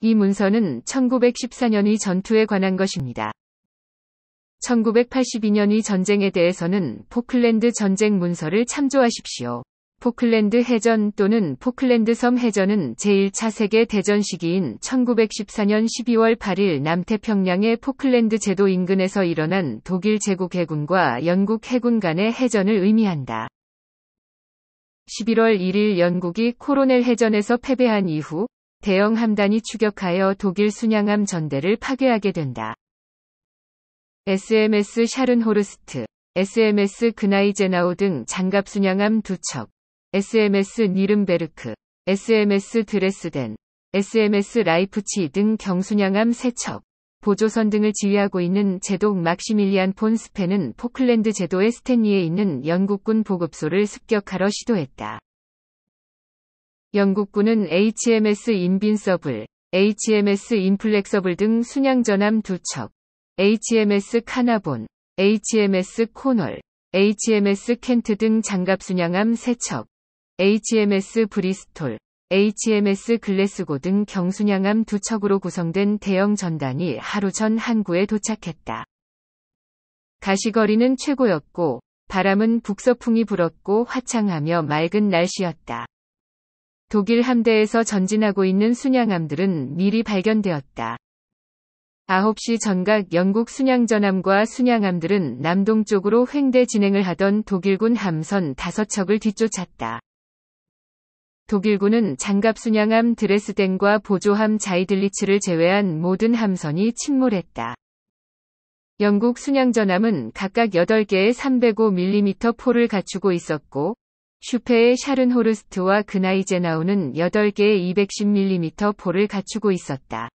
이 문서는 1914년의 전투에 관한 것입니다. 1982년의 전쟁에 대해서는 포클랜드 전쟁 문서를 참조하십시오. 포클랜드 해전 또는 포클랜드 섬 해전은 제1차 세계 대전 시기인 1914년 12월 8일 남태평양의 포클랜드 제도 인근에서 일어난 독일 제국 해군과 영국 해군 간의 해전을 의미한다. 11월 1일 영국이 코로넬 해전에서 패배한 이후 대형 함단이 추격하여 독일 순양함 전대를 파괴하게 된다. SMS 샤른호르스트, SMS 그나이제나우 등 장갑 순양함 두 척, SMS 니른베르크, SMS 드레스덴, SMS 라이프치 등 경순양함 세 척, 보조선 등을 지휘하고 있는 제독 막시밀리안 폰스펜은 포클랜드 제도의 스탠리에 있는 영국군 보급소를 습격하러 시도했다. 영국군은 HMS 인빈서블, HMS 인플렉서블 등 순양전함 두척, HMS 카나본, HMS 코널, HMS 켄트 등 장갑 순양함 세척, HMS 브리스톨, HMS 글래스고 등 경순양함 두 척으로 구성된 대형 전단이 하루 전 항구에 도착했다. 가시거리는 최고였고 바람은 북서풍이 불었고 화창하며 맑은 날씨였다. 독일 함대에서 전진하고 있는 순양함들은 미리 발견되었다. 9시 전각 영국 순양전함과 순양함들은 남동쪽으로 횡대 진행을 하던 독일군 함선 5척을 뒤쫓았다. 독일군은 장갑 순양함 드레스덴과 보조함 자이들리츠를 제외한 모든 함선이 침몰했다. 영국 순양전함은 각각 8개의 305mm 포를 갖추고 있었고 슈페의 샤른호르스트와 그나이제 나오는 8개의 210mm 포를 갖추고 있었다.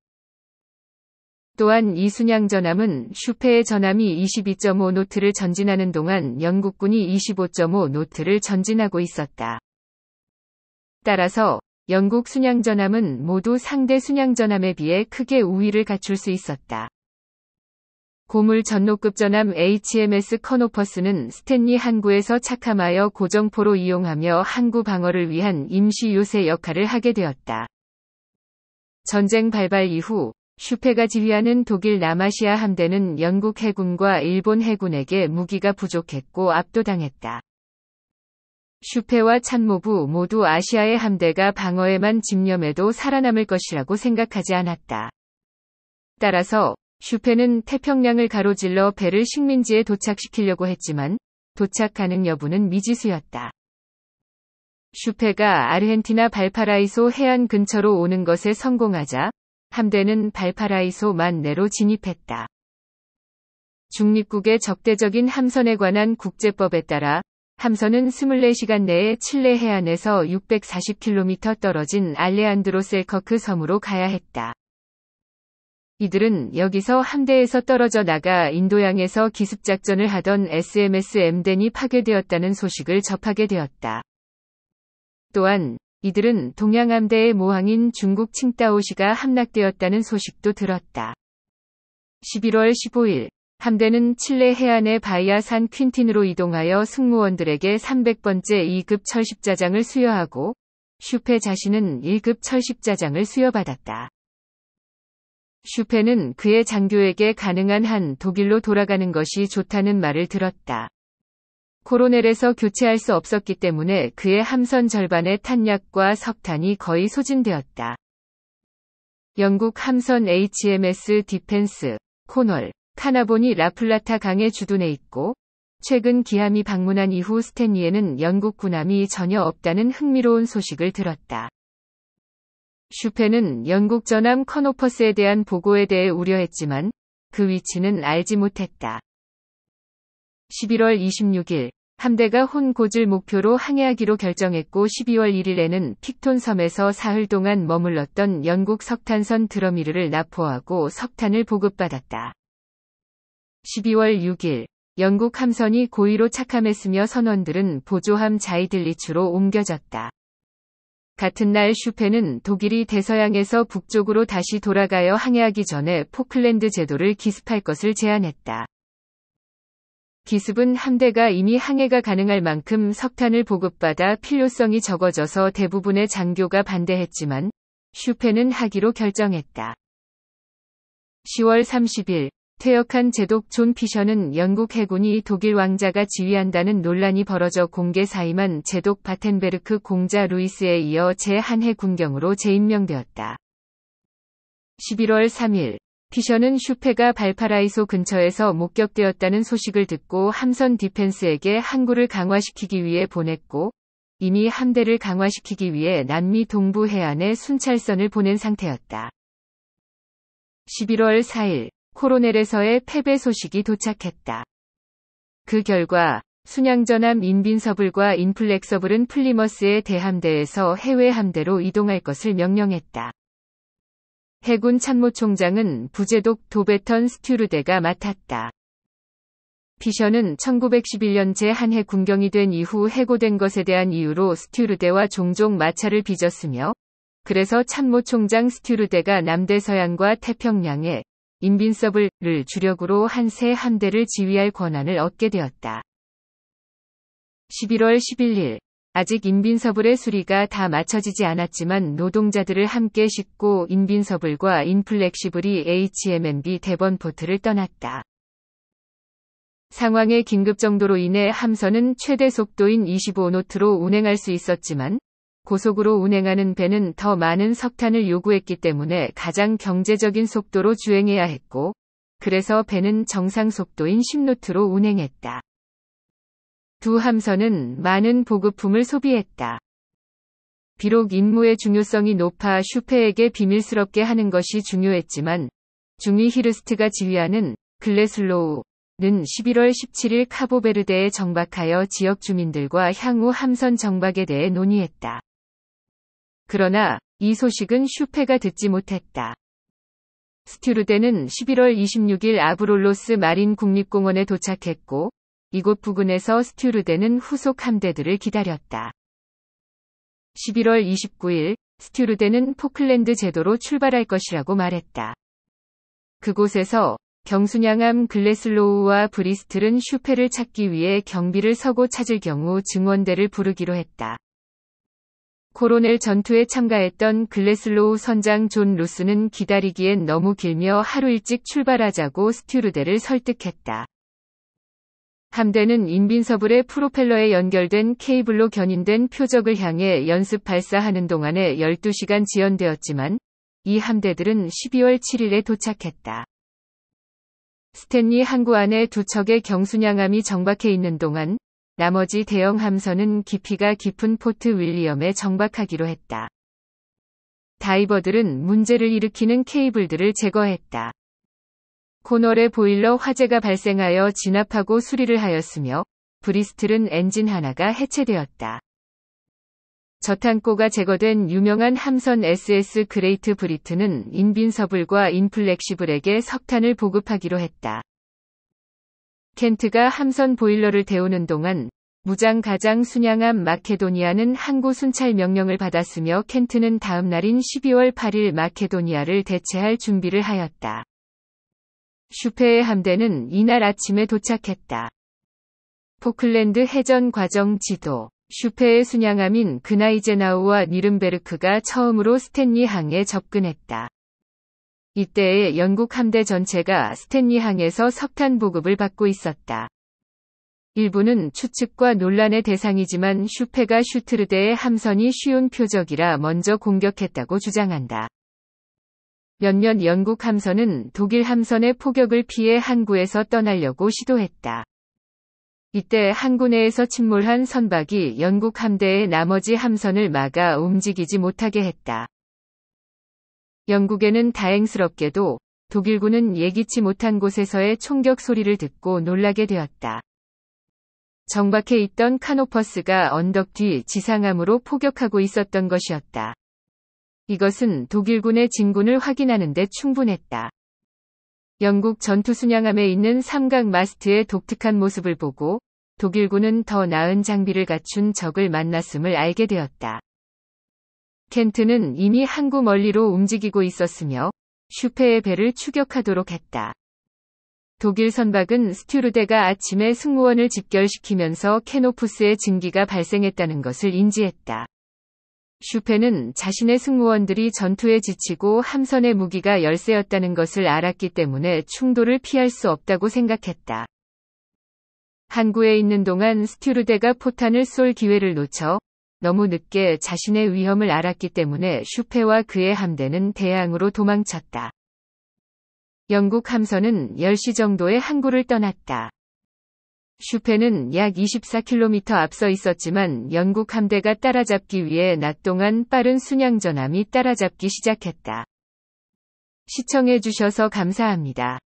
또한 이순양 전함은 슈페의 전함이 22.5 노트를 전진하는 동안 영국군이 25.5 노트를 전진하고 있었다. 따라서 영국 순양 전함은 모두 상대 순양 전함에 비해 크게 우위를 갖출 수 있었다. 고물 전노급 전함 HMS 커노퍼스는 스탠리 항구에서 착함하여 고정포로 이용하며 항구 방어를 위한 임시 요새 역할을 하게 되었다. 전쟁 발발 이후 슈페가 지휘하는 독일 남아시아 함대는 영국 해군과 일본 해군에게 무기가 부족했고 압도당했다. 슈페와 참모부 모두 아시아의 함대가 방어에만 집념해도 살아남을 것이라고 생각하지 않았다. 따라서 슈페는 태평양을 가로질러 배를 식민지에 도착시키려고 했지만 도착 가능 여부는 미지수였다. 슈페가 아르헨티나 발파라이소 해안 근처로 오는 것에 성공하자 함대는 발파라이소 만내로 진입했다. 중립국의 적대적인 함선에 관한 국제법에 따라 함선은 24시간 내에 칠레 해안에서 640km 떨어진 알레안드로 셀커크 섬으로 가야 했다. 이들은 여기서 함대에서 떨어져 나가 인도양에서 기습작전을 하던 SMS 엠덴이 파괴되었다는 소식을 접하게 되었다. 또한 이들은 동양함대의 모항인 중국 칭따오시가 함락되었다는 소식도 들었다. 11월 15일 함대는 칠레 해안의 바이아산 퀸틴으로 이동하여 승무원들에게 300번째 2급 철십자장을 수여하고 슈페 자신은 1급 철십자장을 수여받았다. 슈페는 그의 장교에게 가능한 한 독일로 돌아가는 것이 좋다는 말을 들었다. 코로넬에서 교체할 수 없었기 때문에 그의 함선 절반의 탄약과 석탄이 거의 소진되었다. 영국 함선 HMS 디펜스, 코널, 카나본이 라플라타 강에 주둔해 있고, 최근 기함이 방문한 이후 스탠리에는 영국 군함이 전혀 없다는 흥미로운 소식을 들었다. 슈페는 영국 전함 커노퍼스에 대한 보고에 대해 우려했지만 그 위치는 알지 못했다. 11월 26일 함대가 혼 고질 목표로 항해하기로 결정했고 12월 1일에는 픽톤 섬에서 사흘 동안 머물렀던 영국 석탄선 드러미르를 납포하고 석탄을 보급받았다. 12월 6일 영국 함선이 고의로 착함했으며 선원들은 보조함 자이들리츠로 옮겨졌다. 같은 날 슈페는 독일이 대서양에서 북쪽으로 다시 돌아가여 항해하기 전에 포클랜드 제도를 기습할 것을 제안했다. 기습은 함대가 이미 항해가 가능할 만큼 석탄을 보급받아 필요성이 적어져서 대부분의 장교가 반대했지만 슈페는 하기로 결정했다. 10월 30일 퇴역한 제독 존 피셔는 영국 해군이 독일 왕자가 지휘한다는 논란이 벌어져 공개 사임한 제독 바텐베르크 공자 루이스에 이어 제한해 군경으로 재임명되었다. 11월 3일 피셔는 슈페가 발파라이소 근처에서 목격되었다는 소식을 듣고 함선 디펜스에게 항구를 강화시키기 위해 보냈고 이미 함대를 강화시키기 위해 남미 동부 해안에 순찰선을 보낸 상태였다. 11월 4일 코로넬에서의 패배 소식이 도착했다. 그 결과 순양전함 인빈서블과 인플렉서블은 플리머스의 대함대에서 해외 함대로 이동할 것을 명령했다. 해군 참모총장은 부제독 도베턴 스튜르데가 맡았다. 피셔는 1911년 제한해 군경이 된 이후 해고된 것에 대한 이유로 스튜르데와 종종 마찰을 빚었으며 그래서 참모총장 스튜르데가 남대서양과 태평양에 인빈서블을 주력으로 한세 함대를 지휘할 권한을 얻게 되었다. 11월 11일 아직 인빈서블의 수리가 다맞춰지지 않았지만 노동자들을 함께 싣고 인빈서블과 인플렉시블이 h m m b 대번포트를 떠났다. 상황의 긴급 정도로 인해 함선은 최대 속도인 25노트로 운행할 수 있었지만 고속으로 운행하는 배는 더 많은 석탄을 요구했기 때문에 가장 경제적인 속도로 주행해야 했고, 그래서 배는 정상 속도인 10노트로 운행했다. 두 함선은 많은 보급품을 소비했다. 비록 임무의 중요성이 높아 슈페에게 비밀스럽게 하는 것이 중요했지만, 중위 히르스트가 지휘하는 글레슬로우는 11월 17일 카보베르데에 정박하여 지역 주민들과 향후 함선 정박에 대해 논의했다. 그러나 이 소식은 슈페가 듣지 못했다. 스튜르데는 11월 26일 아브롤로스 마린 국립공원에 도착했고 이곳 부근에서 스튜르데는 후속 함대들을 기다렸다. 11월 29일 스튜르데는 포클랜드 제도로 출발할 것이라고 말했다. 그곳에서 경순양함 글래슬로우와 브리스틀은 슈페를 찾기 위해 경비를 서고 찾을 경우 증원대를 부르기로 했다. 코로넬 전투에 참가했던 글래슬로우 선장 존 로스는 기다리기엔 너무 길며 하루 일찍 출발하자고 스튜르데를 설득했다. 함대는 인빈서블의 프로펠러에 연결된 케이블로 견인된 표적을 향해 연습 발사하는 동안에 12시간 지연되었지만 이 함대들은 12월 7일에 도착했다. 스탠리 항구 안에 두 척의 경순양함이 정박해 있는 동안 나머지 대형 함선은 깊이가 깊은 포트 윌리엄에 정박하기로 했다. 다이버들은 문제를 일으키는 케이블들을 제거했다. 코널의 보일러 화재가 발생하여 진압하고 수리를 하였으며 브리스틀은 엔진 하나가 해체되었다. 저탄고가 제거된 유명한 함선 SS 그레이트 브리트는 인빈서블과 인플렉시블에게 석탄을 보급하기로 했다. 켄트가 함선 보일러를 데우는 동안 무장 가장 순양함 마케도니아는 항구 순찰 명령을 받았으며 켄트는 다음 날인 12월 8일 마케도니아를 대체할 준비를 하였다. 슈페의 함대는 이날 아침에 도착했다. 포클랜드 해전 과정 지도 슈페의 순양함인 그나이제나우와 니른베르크가 처음으로 스탠리 항에 접근했다. 이때에 영국 함대 전체가 스탠리항에서 석탄 보급을 받고 있었다. 일부는 추측과 논란의 대상이지만 슈페가 슈트르데의 함선이 쉬운 표적이라 먼저 공격했다고 주장한다. 몇년 영국 함선은 독일 함선의 포격을 피해 항구에서 떠나려고 시도했다. 이때 항구 내에서 침몰한 선박이 영국 함대의 나머지 함선을 막아 움직이지 못하게 했다. 영국에는 다행스럽게도 독일군은 예기치 못한 곳에서의 총격 소리를 듣고 놀라게 되었다. 정박해 있던 카노퍼스가 언덕 뒤 지상함으로 포격하고 있었던 것이었다. 이것은 독일군의 진군을 확인하는 데 충분했다. 영국 전투순양함에 있는 삼각 마스트의 독특한 모습을 보고 독일군은 더 나은 장비를 갖춘 적을 만났음을 알게 되었다. 켄트는 이미 항구 멀리로 움직이고 있었으며 슈페의 배를 추격하도록 했다. 독일 선박은 스튜르데가 아침에 승무원을 집결시키면서 케노푸스의 증기가 발생했다는 것을 인지했다. 슈페는 자신의 승무원들이 전투에 지치고 함선의 무기가 열세였다는 것을 알았기 때문에 충돌을 피할 수 없다고 생각했다. 항구에 있는 동안 스튜르데가 포탄을 쏠 기회를 놓쳐 너무 늦게 자신의 위험을 알았기 때문에 슈페와 그의 함대는 대양으로 도망쳤다. 영국 함선은 10시 정도에 항구를 떠났다. 슈페는 약 24km 앞서 있었지만 영국 함대가 따라잡기 위해 낮 동안 빠른 순양전함이 따라잡기 시작했다. 시청해주셔서 감사합니다.